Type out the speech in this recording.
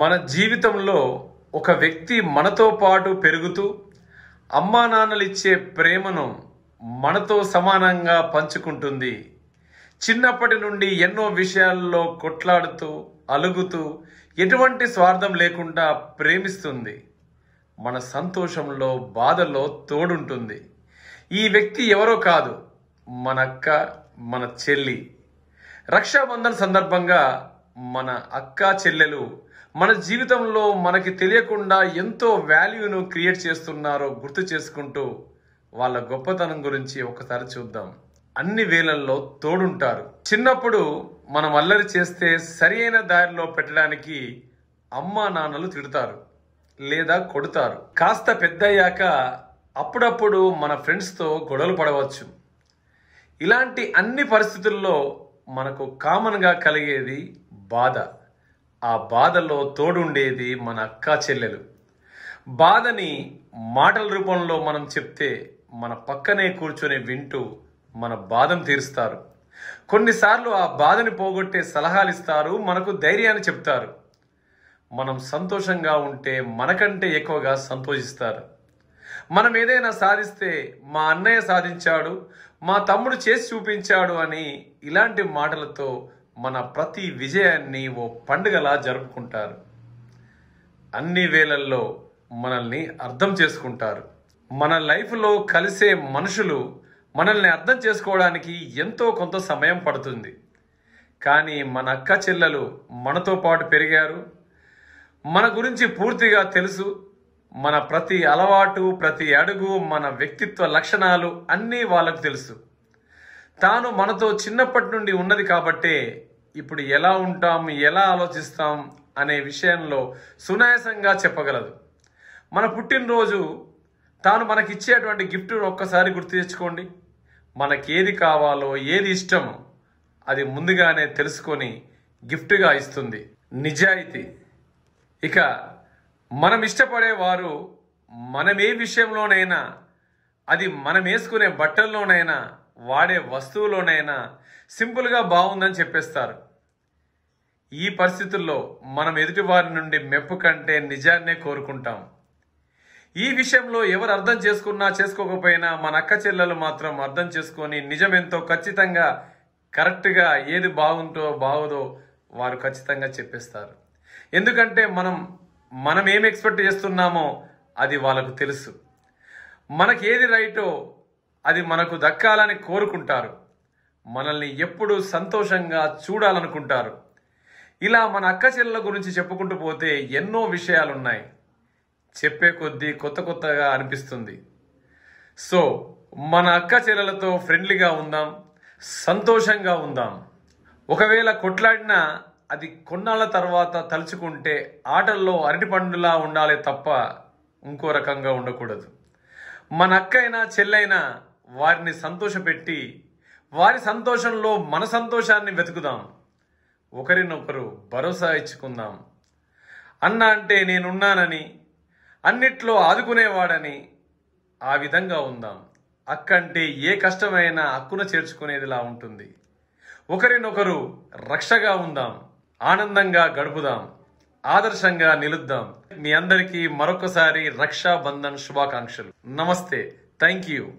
మన జీవితంలో ఒక వ్యక్తి మనతో పాటు పెరుగుతూ అమ్మా నాన్నలు ఇచ్చే ప్రేమను మనతో సమానంగా పంచుకుంటుంది చిన్నప్పటి నుండి ఎన్నో విషయాల్లో కొట్లాడుతూ అలుగుతూ ఎటువంటి స్వార్థం లేకుండా ప్రేమిస్తుంది మన సంతోషంలో బాధలో తోడుంటుంది ఈ వ్యక్తి ఎవరో కాదు మన అక్క మన చెల్లి రక్షాబంధన్ సందర్భంగా మన అక్క చెల్లెలు మన జీవితంలో మనకి తెలియకుండా ఎంతో వాల్యూను క్రియేట్ చేస్తున్నారో గుర్తు చేసుకుంటూ వాళ్ళ గొప్పతనం గురించి ఒకసారి చూద్దాం అన్ని వేళల్లో తోడుంటారు చిన్నప్పుడు మనం అల్లరి చేస్తే సరియైన దారిలో పెట్టడానికి అమ్మా నాన్నలు తిడతారు లేదా కొడతారు కాస్త పెద్దయ్యాక అప్పుడప్పుడు మన ఫ్రెండ్స్తో గొడవలు పడవచ్చు ఇలాంటి అన్ని పరిస్థితుల్లో మనకు కామన్గా కలిగేది బాధ ఆ బాధలో తోడుండేది మన అక్క చెల్లెలు బాధని మాటల రూపంలో మనం చెప్తే మన పక్కనే కూర్చొని వింటూ మన బాధను తీరుస్తారు కొన్నిసార్లు ఆ బాధని పోగొట్టే సలహాలు ఇస్తారు మనకు ధైర్యాన్ని చెప్తారు మనం సంతోషంగా ఉంటే మనకంటే ఎక్కువగా సంతోషిస్తారు మనం ఏదైనా సాధిస్తే మా అన్నయ్య సాధించాడు మా తమ్ముడు చేసి చూపించాడు అని ఇలాంటి మాటలతో మన ప్రతి విజయాన్ని ఓ పండుగలా జరుపుకుంటారు అన్ని వేళల్లో మనల్ని అర్థం చేసుకుంటారు మన లైఫ్లో కలిసే మనుషులు మనల్ని అర్థం చేసుకోవడానికి ఎంతో కొంత సమయం పడుతుంది కానీ మన అక్క చెల్లెలు మనతో పాటు పెరిగారు మన గురించి పూర్తిగా తెలుసు మన ప్రతి అలవాటు ప్రతి అడుగు మన వ్యక్తిత్వ లక్షణాలు అన్నీ వాళ్ళకు తెలుసు తాను మనతో చిన్నప్పటి నుండి ఉన్నది కాబట్టే ఇప్పుడు ఎలా ఉంటాం ఎలా ఆలోచిస్తాం అనే విషయంలో సునాయాసంగా చెప్పగలదు మన పుట్టినరోజు తాను మనకిచ్చేటువంటి గిఫ్ట్ ఒక్కసారి గుర్తు తెచ్చుకోండి మనకేది కావాలో ఏది ఇష్టం అది ముందుగానే తెలుసుకొని గిఫ్ట్గా ఇస్తుంది నిజాయితీ ఇక మనం ఇష్టపడేవారు మనమే విషయంలోనైనా అది మనం వేసుకునే బట్టల్లోనైనా వాడే వస్తువులోనైనా సింపుల్గా బాగుందని చెప్పేస్తారు ఈ పరిస్థితుల్లో మనం ఎదుటివారి నుండి మెప్పు కంటే నిజాన్నే కోరుకుంటాం ఈ విషయంలో ఎవరు అర్థం చేసుకున్నా చేసుకోకపోయినా మన అక్క చెల్లెలు మాత్రం అర్థం చేసుకొని నిజమెంతో ఖచ్చితంగా కరెక్ట్గా ఏది బాగుంటో బాగుదో వారు ఖచ్చితంగా చెప్పేస్తారు ఎందుకంటే మనం మనం ఏం ఎక్స్పెక్ట్ చేస్తున్నామో అది వాళ్ళకు తెలుసు మనకి ఏది రైటో అది మనకు దక్కాలని కోరుకుంటారు మనల్ని ఎప్పుడూ సంతోషంగా చూడాలనుకుంటారు ఇలా మన అక్క చెల్లెల గురించి చెప్పుకుంటూ పోతే ఎన్నో విషయాలున్నాయి చెప్పే కొద్దీ కొత్త కొత్తగా అనిపిస్తుంది సో మన అక్క చెల్లెలతో ఫ్రెండ్లీగా ఉందాం సంతోషంగా ఉందాం ఒకవేళ కొట్లాడినా అది కొన్నాళ్ళ తర్వాత తలుచుకుంటే ఆటల్లో అరటిపండులా ఉండాలి తప్ప ఇంకో రకంగా ఉండకూడదు మన అక్క అయినా చెల్లైనా వారిని సంతోషపెట్టి వారి సంతోషంలో మన సంతోషాన్ని వెతుకుదాం ఒకరినొకరు భరోసా ఇచ్చుకుందాం అన్న అంటే నేనున్నానని అన్నిట్లో ఆదుకునేవాడని ఆ విధంగా ఉందాం అక్కంటే ఏ కష్టమైనా అక్కున చేర్చుకునేదిలా ఉంటుంది ఒకరినొకరు రక్షగా ఉందాం ఆనందంగా గడుపుదాం ఆదర్శంగా నిలుద్దాం మీ అందరికీ మరొకసారి రక్షాబంధన్ శుభాకాంక్షలు నమస్తే థ్యాంక్ యూ